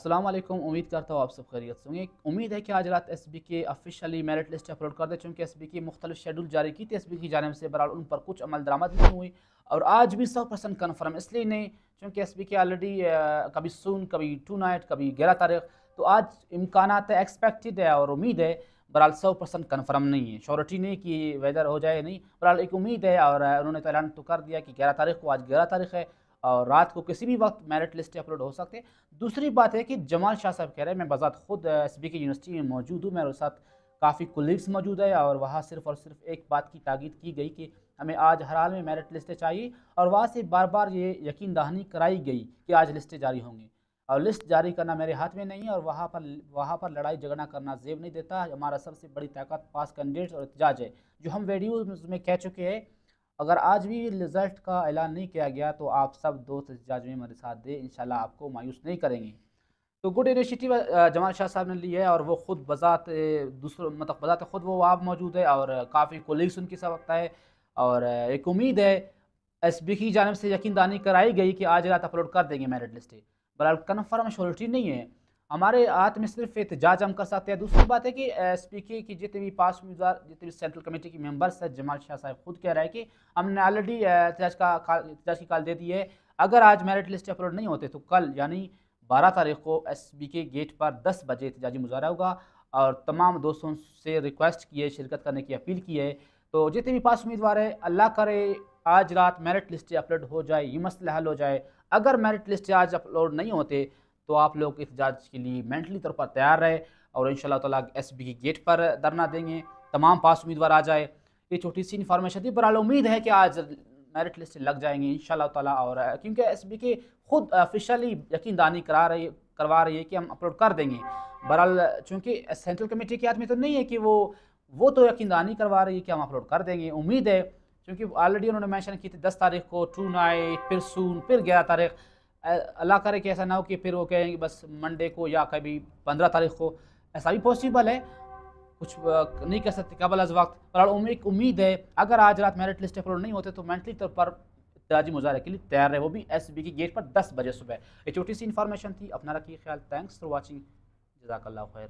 अस्सलाम वालेकुम उम्मीद करता हूँ आप सब खैरियत से होंगे उम्मीद है कि आज रात S B K officially merit list upload कर दे चूँकि एस बी की मुख्तलिफ शेड्यूल जारी की थी एस बी की जानब से बहरहाल उन पर कुछ अमल दरामद नहीं हुई और आज भी सौ परसेंट कन्फर्म इसलिए नहीं चूँकि एस बी के ऑलरेडी कभी सुन कभी टू नाइट कभी ग्यारह तारीख तो आज इम्कान है एक्सपेक्टेड है और उम्मीद है बहरहाल सौ परसेंट कन्फर्म नहीं है श्योरिटी नहीं कि वेदर हो जाए नहीं बहरहाल एक उम्मीद है और उन्होंने तो ऐलान तो कर दिया कि ग्यारह तारीख को आज ग्यारह तारीख है और रात को किसी भी वक्त मेरिट लिस्ट अपलोड हो सकते दूसरी बात है कि जमाल शाह साहब कह रहे हैं मैं बजात खुद एस बी यूनिवर्सिटी में मौजूद हूँ मेरे साथ काफ़ी कुलीग्स मौजूद है और वहाँ सिर्फ और सिर्फ एक बात की तागीद की गई कि हमें आज हर हाल में मेरिट लिस्टें चाहिए और वहाँ से बार बार ये यकीन दहानी कराई गई कि आज लिस्टें जारी होंगी और लिस्ट जारी करना मेरे हाथ में नहीं है और वहाँ पर वहाँ पर लड़ाई झगड़ा करना जेब नहीं देता हमारा सबसे बड़ी ताकत पास कैंडिडेट्स और एहतजाज है जो हम वीडियो में कह चुके हैं अगर आज भी रिज़ल्ट का ऐलान नहीं किया गया तो आप सब दोस्त जज में मेरे साथ दें शाला आपको मायूस नहीं करेंगे तो गुड इनिशिएटिव जमाल शाह साहब ने ली है और वो ख़ुद बजात दूसरों मतलब बजात ख़ुद वो आप मौजूद है और काफ़ी कोलिग्स उनके साथ है और एक उम्मीद है एस बी की जानब से यकीन दानी कराई गई कि आज रात अपलोड कर देंगे मेरिट लिस्ट बहरहाल कन्फर्म श्योरिटी नहीं है हमारे हाथ में सिर्फ एहतजाज हम कर सकते हैं दूसरी बात है कि एस पी के की जितने भी पास उम्मीदवार जितने भी सेंट्रल कमेटी के मेंबर्स हैं जमाल शाह साहब खुद कह रहे हैं कि हमने ऑलरेडी एहतजाज का एहतजाज की कॉल दे दी है अगर आज मेरिट लिस्ट अपलोड नहीं होते तो कल यानी बारह तारीख को एस पी के गेट पर दस बजे एहतजाजी मुजाहरा होगा और तमाम दोस्तों से रिक्वेस्ट की है शिरकत करने की अपील की है तो जितने भी पास उम्मीदवार है अल्लाह करे आज रात मेरिट लिस्ट अपलोड हो जाए ये मसला हल हो जाए अगर मेरिट लिस्ट आज अपलोड नहीं होते तो आप लोग इस जज के लिए मेंटली तौर पर तैयार रहे और इन शाला एस बी गेट पर धरना देंगे तमाम पास उम्मीदवार आ जाए ये छोटी सी इन्फॉर्मेशन थी बरहाल उम्मीद है कि आज मेरिट लिस्ट लग जाएंगे इन ताला और क्योंकि एस बी के खुद ऑफिशली यकीन दानी करा रही करवा रही है कि हम अपलोड कर देंगे बहरहाल चूँकि सेंट्रल कमेटी के हाथ में तो नहीं है कि वो वो तो यकीन दानी करवा रही है कि हम अपलोड कर देंगे उम्मीद है क्योंकि ऑलरेडी उन्होंने मैंशन की थी दस तारीख को टू नाइट फिर सून फिर ग्यारह तारीख अल्लाह करे कि ऐसा ना हो कि फिर वो कहें कि बस मंडे को या कभी पंद्रह तारीख को ऐसा भी पॉसिबल है कुछ नहीं कह सकते कबल अज वक्त पर एक उम्मीद है अगर आज रात मेरिट लिस्ट अपलोड नहीं होते तो मैंटली तौर पर तराजी मुजाहरे के लिए तैयार रहे वो भी एस बी की गेट पर दस बजे सुबह ये छोटी सी इन्फॉर्मेशन थी अपना रखिए ख्याल थैंक्स फॉर वॉचिंग जजाकल्ला खैर